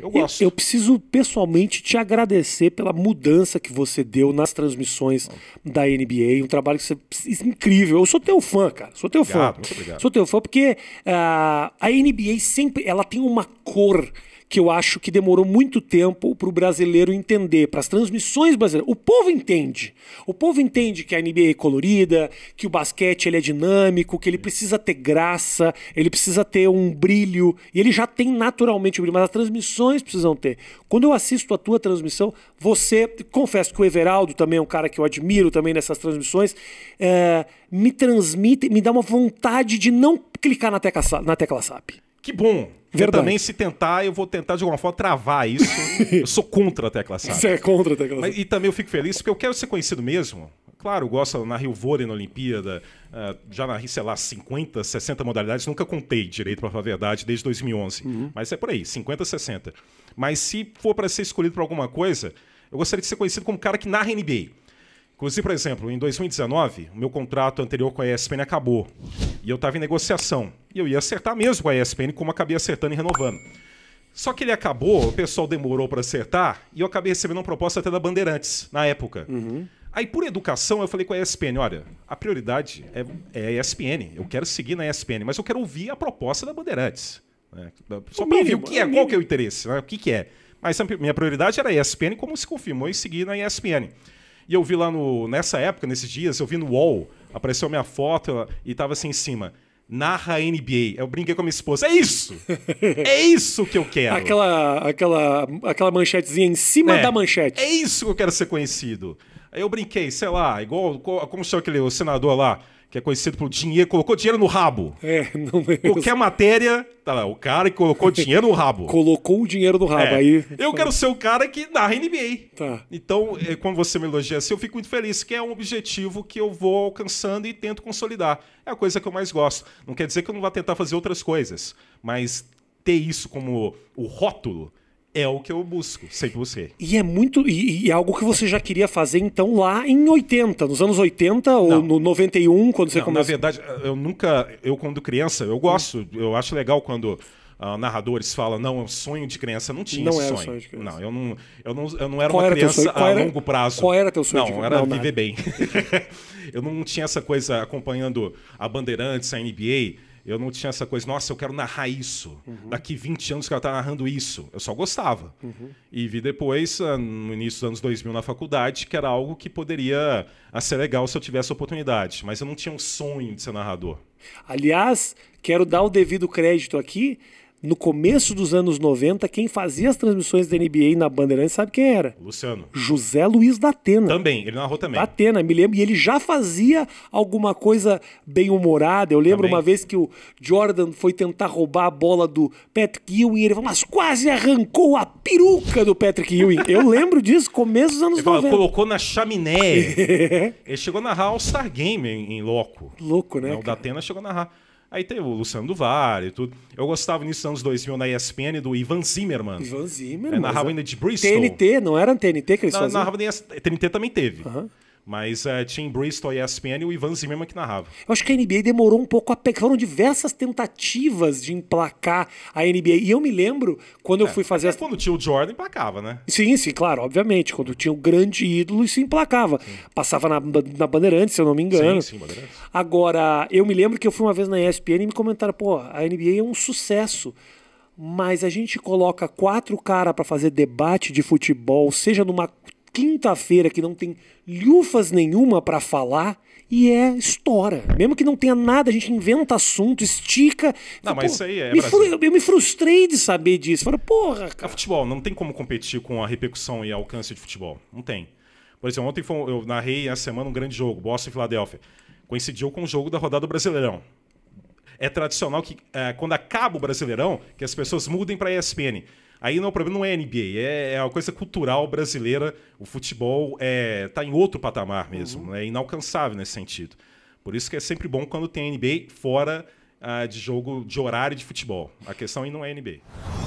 Eu gosto. Eu, eu, preciso pessoalmente te agradecer pela mudança que você deu nas transmissões da NBA. Um trabalho que você, é incrível. Eu sou teu fã, cara. Sou teu obrigado, fã. Muito obrigado. Sou teu fã porque uh, a NBA sempre ela tem uma cor que eu acho que demorou muito tempo para o brasileiro entender, para as transmissões brasileiras. O povo entende. O povo entende que a NBA é colorida, que o basquete ele é dinâmico, que ele precisa ter graça, ele precisa ter um brilho. E ele já tem naturalmente o brilho, mas as transmissões precisam ter. Quando eu assisto a tua transmissão, você, confesso que o Everaldo também é um cara que eu admiro também nessas transmissões, é, me transmite, me dá uma vontade de não clicar na tecla, na tecla SAP. Que bom! verdade. Eu também, se tentar, eu vou tentar de alguma forma travar isso. eu sou contra a tecla SAP. Você é contra a tecla SAP. e também eu fico feliz porque eu quero ser conhecido mesmo. Claro, gosto na Rio Vôlei, na Olimpíada, eh, já na sei lá, 50, 60 modalidades, nunca contei direito, para falar a verdade, desde 2011. Uhum. Mas é por aí, 50, 60. Mas se for para ser escolhido para alguma coisa, eu gostaria de ser conhecido como um cara que narra NBA. Inclusive, por exemplo, em 2019, o meu contrato anterior com a ESPN acabou. E eu estava em negociação. E eu ia acertar mesmo com a ESPN, como acabei acertando e renovando. Só que ele acabou, o pessoal demorou para acertar, e eu acabei recebendo uma proposta até da Bandeirantes, na época. Uhum. Aí, por educação, eu falei com a ESPN: olha, a prioridade é, é a ESPN. Eu quero seguir na ESPN, mas eu quero ouvir a proposta da Bandeirantes. Né? Só para ouvir o que é, qual que é o interesse, né? o que, que é. Mas a minha prioridade era a ESPN, como se confirmou em seguir na ESPN. E eu vi lá no. Nessa época, nesses dias, eu vi no UOL, apareceu minha foto e tava assim em cima. Narra NBA. Eu brinquei com a minha esposa. É isso! É isso que eu quero. aquela, aquela, aquela manchetezinha em cima é, da manchete. É isso que eu quero ser conhecido. Aí eu brinquei, sei lá, igual. Como chama aquele o senador lá? que é conhecido pelo dinheiro, colocou dinheiro no rabo. É, não é Qualquer matéria, tá lá, o cara que colocou dinheiro no rabo. colocou o dinheiro no rabo, é. aí... Eu quero ser o cara que narra NBA. Tá. Então, é, quando você me elogia assim, eu fico muito feliz, que é um objetivo que eu vou alcançando e tento consolidar. É a coisa que eu mais gosto. Não quer dizer que eu não vá tentar fazer outras coisas, mas ter isso como o rótulo é o que eu busco, sempre busquei. E é muito. E, e, é algo que você já queria fazer, então, lá em 80, nos anos 80 não. ou no 91, quando você não, começou? Na verdade, eu nunca. Eu, quando criança, eu gosto, eu acho legal quando. Uh, narradores falam, não, é um sonho de criança. Não tinha não esse sonho. sonho não, eu não, eu não, eu não era Qual uma era criança a era, longo prazo. Qual era teu sonho? Não, de... era não, viver nada. bem. eu não tinha essa coisa acompanhando a Bandeirantes, a NBA. Eu não tinha essa coisa, nossa, eu quero narrar isso. Uhum. Daqui 20 anos que ela tá narrando isso. Eu só gostava. Uhum. E vi depois, ah, no início dos anos 2000 na faculdade, que era algo que poderia ah, ser legal se eu tivesse oportunidade. Mas eu não tinha um sonho de ser narrador. Aliás, quero dar o devido crédito aqui no começo dos anos 90, quem fazia as transmissões da NBA na Bandeirantes sabe quem era? Luciano. José Luiz da Atena. Também, ele narrou também. Da Atena, me lembro. E ele já fazia alguma coisa bem humorada. Eu lembro também. uma vez que o Jordan foi tentar roubar a bola do Patrick Ewing e ele falou, mas quase arrancou a peruca do Patrick Ewing. Eu lembro disso, começo dos anos ele 90. Ele colocou na chaminé. ele chegou a narrar All-Star Game em, em loco. Louco, né? o da Atena chegou a narrar. Aí teve o Luciano do e tudo. Eu gostava nisso anos 2000 na ESPN do Ivan Zimmerman. Ivan Zimmerman. É, narrava ainda de Bristol. TNT, não era TNT que eles na, faziam? Narrava TNT também teve. Uhum. Mas uh, Tim Bristol e ESPN e o Ivan Zimmerman é que narrava. Eu acho que a NBA demorou um pouco a pegar. Foram diversas tentativas de emplacar a NBA. E eu me lembro quando é, eu fui fazer. É as... Quando tinha o Jordan, emplacava, né? Sim, sim, claro, obviamente. Quando tinha o grande ídolo, isso emplacava. Sim. Passava na, na Bandeirantes, se eu não me engano. Sim, sim, Bandeirantes. Agora, eu me lembro que eu fui uma vez na ESPN e me comentaram: pô, a NBA é um sucesso mas a gente coloca quatro caras para fazer debate de futebol, seja numa quinta-feira que não tem lhufas nenhuma para falar e é história. Mesmo que não tenha nada, a gente inventa assunto, estica. Não, mas isso aí é. Me eu, eu me frustrei de saber disso. Falei, porra, é cara. É futebol, não tem como competir com a repercussão e alcance de futebol. Não tem. Por exemplo, ontem foi, eu narrei essa semana um grande jogo, Boston e Filadélfia. Coincidiu com o jogo da rodada do Brasileirão. É tradicional que é, quando acaba o Brasileirão, que as pessoas mudem para ESPN. Aí não, o problema não é NBA, é, é uma coisa cultural brasileira. O futebol é, tá em outro patamar mesmo, uhum. Né? é inalcançável nesse sentido. Por isso que é sempre bom quando tem NBA fora ah, de jogo de horário de futebol. A questão aí não é NBA.